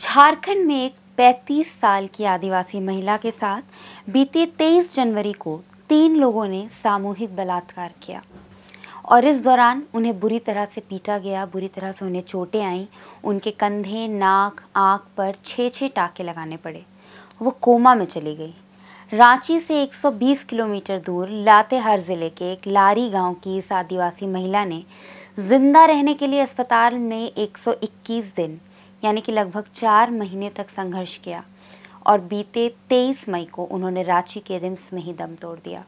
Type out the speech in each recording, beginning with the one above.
झारखंड में एक 35 साल की आदिवासी महिला के साथ बीते 23 जनवरी को तीन लोगों ने सामूहिक बलात्कार किया और इस दौरान उन्हें बुरी तरह से पीटा गया बुरी तरह से उन्हें चोटें आईं उनके कंधे नाक आँख पर छः छः टाके लगाने पड़े वो कोमा में चली गई रांची से 120 किलोमीटर दूर लातेहार ज़िले के एक लारी गांव की इस आदिवासी महिला ने जिंदा रहने के लिए अस्पताल में 121 दिन यानी कि लगभग चार महीने तक संघर्ष किया और बीते 23 मई को उन्होंने रांची के रिम्स में ही दम तोड़ दिया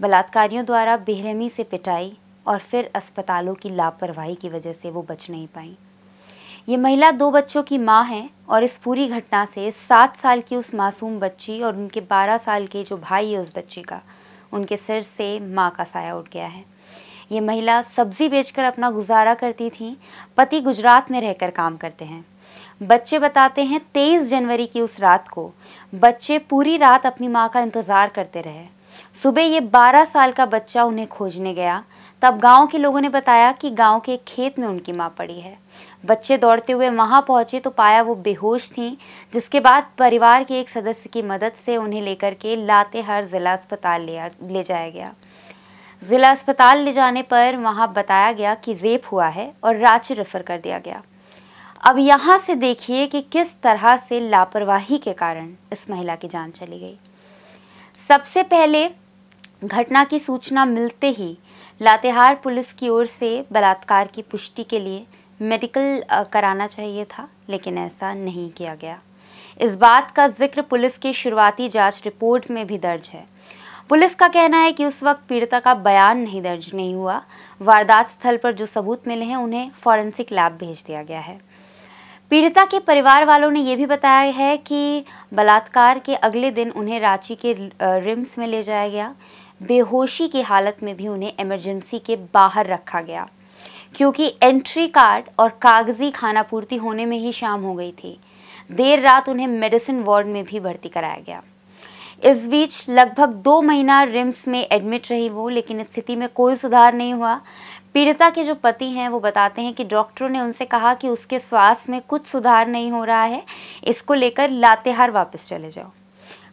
बलात्कारियों द्वारा बेरहमी से पिटाई और फिर अस्पतालों की लापरवाही की वजह से वो बच नहीं पाई ये महिला दो बच्चों की माँ हैं और इस पूरी घटना से सात साल की उस मासूम बच्ची और उनके बारह साल के जो भाई है उस बच्ची का उनके सिर से माँ का साया उठ गया है ये महिला सब्जी बेचकर अपना गुजारा करती थीं पति गुजरात में रहकर काम करते हैं बच्चे बताते हैं तेईस जनवरी की उस रात को बच्चे पूरी रात अपनी माँ का इंतज़ार करते रहे सुबह ये बारह साल का बच्चा उन्हें खोजने गया तब गांव के लोगों ने बताया कि गांव के खेत में उनकी माँ पड़ी है बच्चे दौड़ते हुए वहाँ पहुँचे तो पाया वो बेहोश थी जिसके बाद परिवार के एक सदस्य की मदद से उन्हें लेकर के लातेहार ज़िला अस्पताल ले ले जाया गया ज़िला अस्पताल ले जाने पर वहाँ बताया गया कि रेप हुआ है और रांची रेफ़र कर दिया गया अब यहाँ से देखिए कि किस तरह से लापरवाही के कारण इस महिला की जान चली गई सबसे पहले घटना की सूचना मिलते ही लातेहार पुलिस की ओर से बलात्कार की पुष्टि के लिए मेडिकल कराना चाहिए था लेकिन ऐसा नहीं किया गया इस बात का जिक्र पुलिस की शुरुआती जांच रिपोर्ट में भी दर्ज है पुलिस का कहना है कि उस वक्त पीड़िता का बयान नहीं दर्ज नहीं हुआ वारदात स्थल पर जो सबूत मिले हैं उन्हें फॉरेंसिक लैब भेज दिया गया है पीड़िता के परिवार वालों ने यह भी बताया है कि बलात्कार के अगले दिन उन्हें रांची के रिम्स में ले जाया गया बेहोशी की हालत में भी उन्हें इमरजेंसी के बाहर रखा गया क्योंकि एंट्री कार्ड और कागजी खाना पूर्ति होने में ही शाम हो गई थी देर रात उन्हें मेडिसिन वार्ड में भी भर्ती कराया गया इस बीच लगभग दो महीना रिम्स में एडमिट रही वो लेकिन स्थिति में कोई सुधार नहीं हुआ पीड़िता के जो पति हैं वो बताते हैं कि डॉक्टरों ने उनसे कहा कि उसके स्वास्थ्य में कुछ सुधार नहीं हो रहा है इसको लेकर लातेहार वापस चले जाओ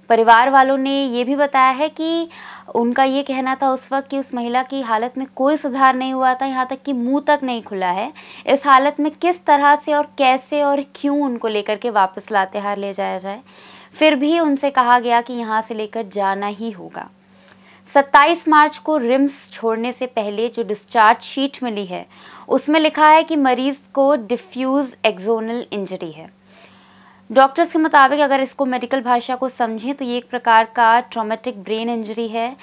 परिवार वालों ने ये भी बताया है कि उनका ये कहना था उस वक्त कि उस महिला की हालत में कोई सुधार नहीं हुआ था यहाँ तक कि मुंह तक नहीं खुला है इस हालत में किस तरह से और कैसे और क्यों उनको लेकर के वापस लातेहार ले जाया जाए फिर भी उनसे कहा गया कि यहाँ से लेकर जाना ही होगा 27 मार्च को रिम्स छोड़ने से पहले जो डिस्चार्ज शीट मिली है उसमें लिखा है कि मरीज़ को डिफ्यूज़ एक्जोनल इंजरी है डॉक्टर्स के मुताबिक अगर इसको मेडिकल भाषा को समझें तो ये एक प्रकार का ट्रॉमेटिक ब्रेन इंजरी है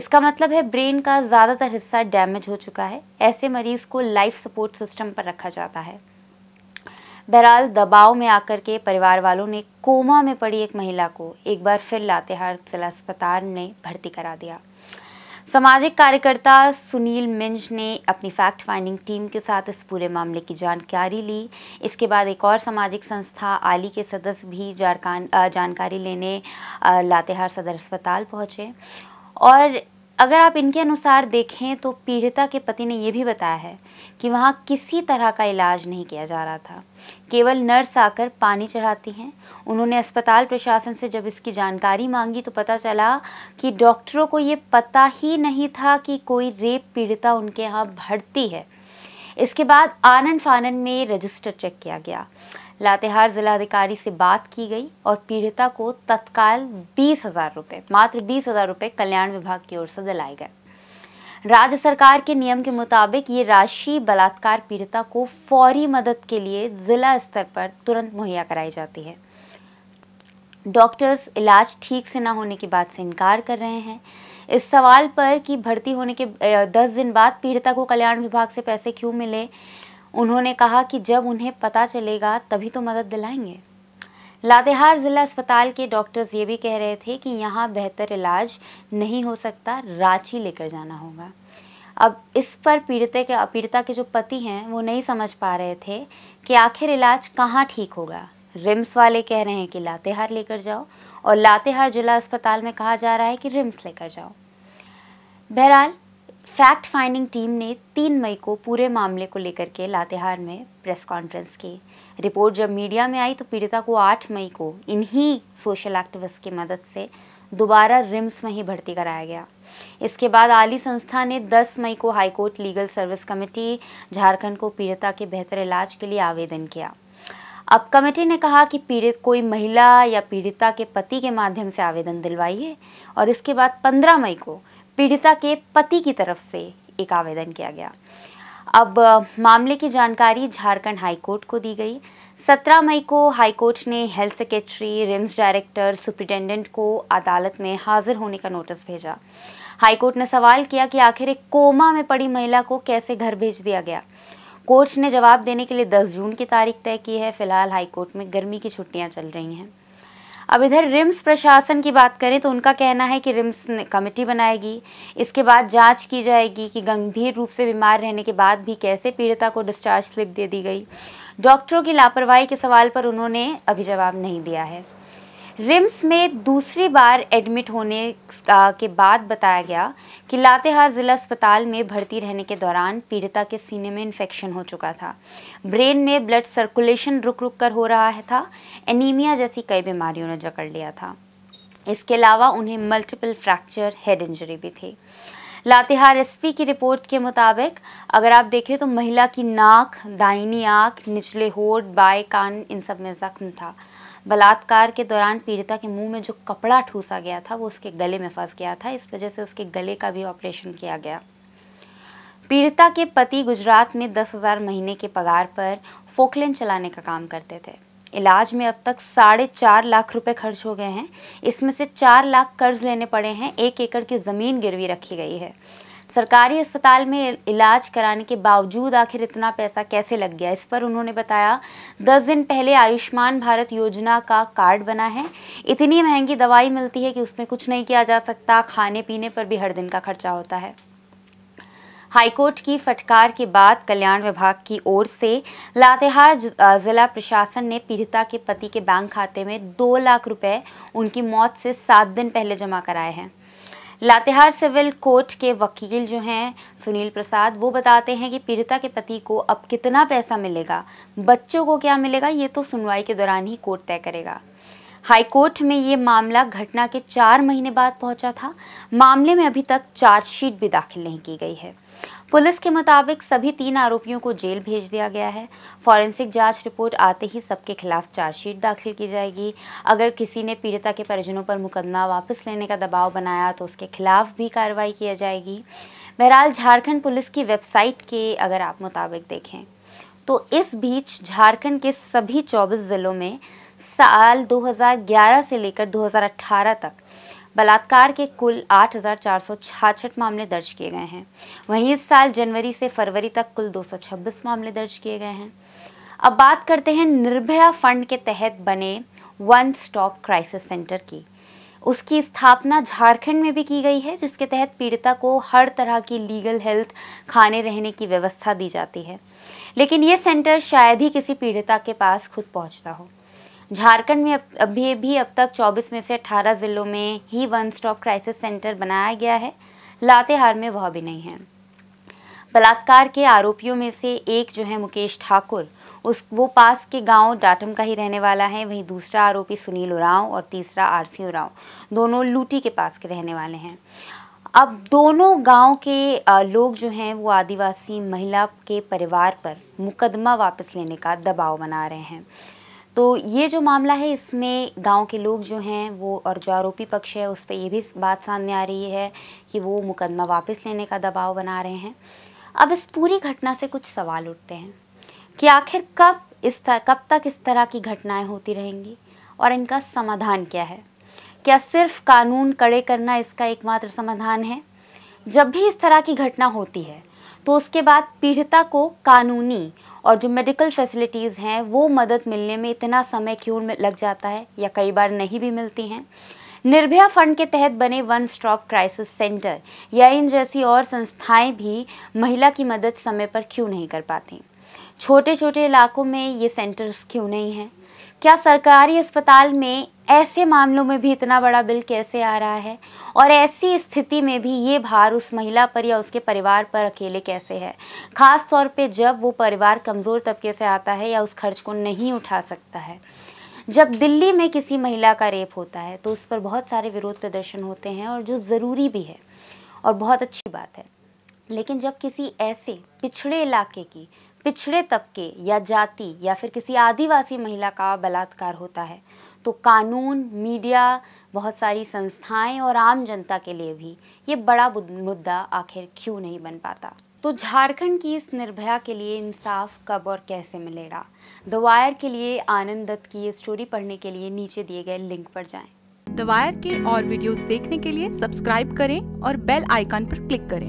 इसका मतलब है ब्रेन का ज़्यादातर हिस्सा डैमेज हो चुका है ऐसे मरीज़ को लाइफ सपोर्ट सिस्टम पर रखा जाता है बहरहाल दबाव में आकर के परिवार वालों ने कोमा में पड़ी एक महिला को एक बार फिर लातेहार जिला अस्पताल में भर्ती करा दिया सामाजिक कार्यकर्ता सुनील मिंज ने अपनी फैक्ट फाइंडिंग टीम के साथ इस पूरे मामले की जानकारी ली इसके बाद एक और सामाजिक संस्था आली के सदस्य भी जानकारी लेने लातेहार सदर अस्पताल पहुँचे और अगर आप इनके अनुसार देखें तो पीड़िता के पति ने यह भी बताया है कि वहाँ किसी तरह का इलाज नहीं किया जा रहा था केवल नर्स आकर पानी चढ़ाती हैं उन्होंने अस्पताल प्रशासन से जब इसकी जानकारी मांगी तो पता चला कि डॉक्टरों को ये पता ही नहीं था कि कोई रेप पीड़िता उनके यहाँ भर्ती है इसके बाद आनंद फानन में रजिस्टर चेक किया गया लातेहार जिलाधिकारी से बात की गई और पीड़िता को तत्काल बीस हजार रुपये मात्र बीस हजार रुपये कल्याण विभाग की ओर से दिलाए गए राज्य सरकार के नियम के मुताबिक ये राशि बलात्कार पीड़िता को फौरी मदद के लिए जिला स्तर पर तुरंत मुहैया कराई जाती है डॉक्टर्स इलाज ठीक से ना होने की बात से इनकार कर रहे हैं इस सवाल पर कि भर्ती होने के दस दिन बाद पीड़िता को कल्याण विभाग से पैसे क्यों मिले उन्होंने कहा कि जब उन्हें पता चलेगा तभी तो मदद दिलाएंगे लातेहार ज़िला अस्पताल के डॉक्टर्स ये भी कह रहे थे कि यहाँ बेहतर इलाज नहीं हो सकता रांची लेकर जाना होगा अब इस पर पीड़ित के पीड़िता के जो पति हैं वो नहीं समझ पा रहे थे कि आखिर इलाज कहाँ ठीक होगा रिम्स वाले कह रहे हैं कि लातेहार लेकर जाओ और लातेहार जिला अस्पताल में कहा जा रहा है कि रिम्स लेकर जाओ बहरहाल फैक्ट फाइंडिंग टीम ने तीन मई को पूरे मामले को लेकर के लातेहार में प्रेस कॉन्फ्रेंस की रिपोर्ट जब मीडिया में आई तो पीड़िता को आठ मई को इन्हीं सोशल एक्टिविस्ट की मदद से दोबारा रिम्स में ही भर्ती कराया गया इसके बाद आली संस्था ने 10 मई को high court legal service committee Jharkhand को पीड़िता के बेहतर इलाज के लिए आवेदन किया अब कमेटी ने कहा कि पीड़ित कोई महिला या पीड़िता के पति के माध्यम से आवेदन दिलवाई है और इसके बाद 15 मई को पीड़िता के पति की तरफ से एक आवेदन किया गया अब मामले की जानकारी झारखंड हाईकोर्ट को दी गई 17 मई को हाईकोर्ट ने health secretary RIMS director superintendent को अदालत में हाजिर होने का नोटिस भेजा हाईकोर्ट ने सवाल किया कि आखिर एक कोमा में पड़ी महिला को कैसे घर भेज दिया गया कोर्ट ने जवाब देने के लिए 10 जून की तारीख तय की है फिलहाल हाईकोर्ट में गर्मी की छुट्टियां चल रही हैं अब इधर रिम्स प्रशासन की बात करें तो उनका कहना है कि रिम्स कमेटी बनाएगी इसके बाद जांच की जाएगी कि गंभीर रूप से बीमार रहने के बाद भी कैसे पीड़िता को डिस्चार्ज स्लिप दे दी गई डॉक्टरों की लापरवाही के सवाल पर उन्होंने अभी जवाब नहीं दिया है रिम्स में दूसरी बार एडमिट होने के बाद बताया गया कि लातेहार ज़िला अस्पताल में भर्ती रहने के दौरान पीड़िता के सीने में इन्फेक्शन हो चुका था ब्रेन में ब्लड सर्कुलेशन रुक रुक कर हो रहा था एनीमिया जैसी कई बीमारियों ने जकड़ लिया था इसके अलावा उन्हें मल्टीपल फ्रैक्चर हेड इंजरी भी थी लातेहार एसपी की रिपोर्ट के मुताबिक अगर आप देखें तो महिला की नाक दाइनी आँख निचले होठ बाएं कान इन सब में जख्म था बलात्कार के दौरान पीड़िता के मुंह में जो कपड़ा ठूसा गया था वो उसके गले में फंस गया था इस वजह से उसके गले का भी ऑपरेशन किया गया पीड़िता के पति गुजरात में दस हज़ार महीने के पगार पर फोकलेन चलाने का काम करते थे इलाज में अब तक साढ़े चार लाख रुपए खर्च हो गए हैं इसमें से चार लाख कर्ज लेने पड़े हैं एक एकड़ की ज़मीन गिरवी रखी गई है सरकारी अस्पताल में इलाज कराने के बावजूद आखिर इतना पैसा कैसे लग गया इस पर उन्होंने बताया दस दिन पहले आयुष्मान भारत योजना का कार्ड बना है इतनी महंगी दवाई मिलती है कि उसमें कुछ नहीं किया जा सकता खाने पीने पर भी हर दिन का खर्चा होता है हाईकोर्ट की फटकार के बाद कल्याण विभाग की ओर से लातेहार जिला प्रशासन ने पीड़िता के पति के बैंक खाते में दो लाख रुपए उनकी मौत से सात दिन पहले जमा कराए हैं लातेहार सिविल कोर्ट के वकील जो हैं सुनील प्रसाद वो बताते हैं कि पीड़िता के पति को अब कितना पैसा मिलेगा बच्चों को क्या मिलेगा ये तो सुनवाई के दौरान ही कोर्ट तय करेगा हाई कोर्ट में ये मामला घटना के चार महीने बाद पहुंचा था मामले में अभी तक चार्जशीट भी दाखिल नहीं की गई है पुलिस के मुताबिक सभी तीन आरोपियों को जेल भेज दिया गया है फॉरेंसिक जांच रिपोर्ट आते ही सबके खिलाफ चार्जशीट दाखिल की जाएगी अगर किसी ने पीड़िता के परिजनों पर मुकदमा वापस लेने का दबाव बनाया तो उसके खिलाफ भी कार्रवाई किया जाएगी बहरहाल झारखंड पुलिस की वेबसाइट के अगर आप मुताबिक देखें तो इस बीच झारखंड के सभी चौबीस ज़िलों में साल 2011 से लेकर 2018 तक बलात्कार के कुल आठ मामले दर्ज किए गए हैं वहीं इस साल जनवरी से फरवरी तक कुल 226 मामले दर्ज किए गए हैं अब बात करते हैं निर्भया फंड के तहत बने वन स्टॉप क्राइसिस सेंटर की उसकी स्थापना झारखंड में भी की गई है जिसके तहत पीड़िता को हर तरह की लीगल हेल्थ खाने रहने की व्यवस्था दी जाती है लेकिन ये सेंटर शायद ही किसी पीड़िता के पास खुद पहुंचता हो झारखंड में अभी भी अब तक 24 में से 18 ज़िलों में ही वन स्टॉप क्राइसिस सेंटर बनाया गया है लातेहार में वह भी नहीं है बलात्कार के आरोपियों में से एक जो है मुकेश ठाकुर उस वो पास के गांव डाटम का ही रहने वाला है वहीं दूसरा आरोपी सुनील उराव और तीसरा आरसी उराव दोनों लूटी के पास के रहने वाले हैं अब दोनों गांव के लोग जो हैं वो आदिवासी महिला के परिवार पर मुकदमा वापस लेने का दबाव बना रहे हैं तो ये जो मामला है इसमें गांव के लोग जो हैं वो और जो आरोपी पक्ष है उस पर ये भी बात सामने आ रही है कि वो मुकदमा वापस लेने का दबाव बना रहे हैं अब इस पूरी घटना से कुछ सवाल उठते हैं कि आखिर कब इस कब तक इस तरह की घटनाएं होती रहेंगी और इनका समाधान क्या है क्या सिर्फ कानून कड़े करना इसका एकमात्र समाधान है जब भी इस तरह की घटना होती है तो उसके बाद पीड़िता को कानूनी और जो मेडिकल फैसिलिटीज़ हैं वो मदद मिलने में इतना समय क्यों लग जाता है या कई बार नहीं भी मिलती हैं निर्भया फंड के तहत बने वन स्टॉप क्राइसिस सेंटर या इन जैसी और संस्थाएं भी महिला की मदद समय पर क्यों नहीं कर पाती छोटे छोटे इलाकों में ये सेंटर्स क्यों नहीं हैं क्या सरकारी अस्पताल में ऐसे मामलों में भी इतना बड़ा बिल कैसे आ रहा है और ऐसी स्थिति में भी ये भार उस महिला पर या उसके परिवार पर अकेले कैसे है ख़ास तौर पे जब वो परिवार कमज़ोर तबके से आता है या उस खर्च को नहीं उठा सकता है जब दिल्ली में किसी महिला का रेप होता है तो उस पर बहुत सारे विरोध प्रदर्शन होते हैं और जो ज़रूरी भी है और बहुत अच्छी बात है लेकिन जब किसी ऐसे पिछड़े इलाके की पिछड़े तबके या जाति या फिर किसी आदिवासी महिला का बलात्कार होता है तो कानून मीडिया बहुत सारी संस्थाएं और आम जनता के लिए भी ये बड़ा मुद्दा आखिर क्यों नहीं बन पाता तो झारखंड की इस निर्भया के लिए इंसाफ कब और कैसे मिलेगा द वायर के लिए आनंद दत्त की ये स्टोरी पढ़ने के लिए नीचे दिए गए लिंक पर जाएं। द वायर के और वीडियोस देखने के लिए सब्सक्राइब करें और बेल आइकन पर क्लिक करें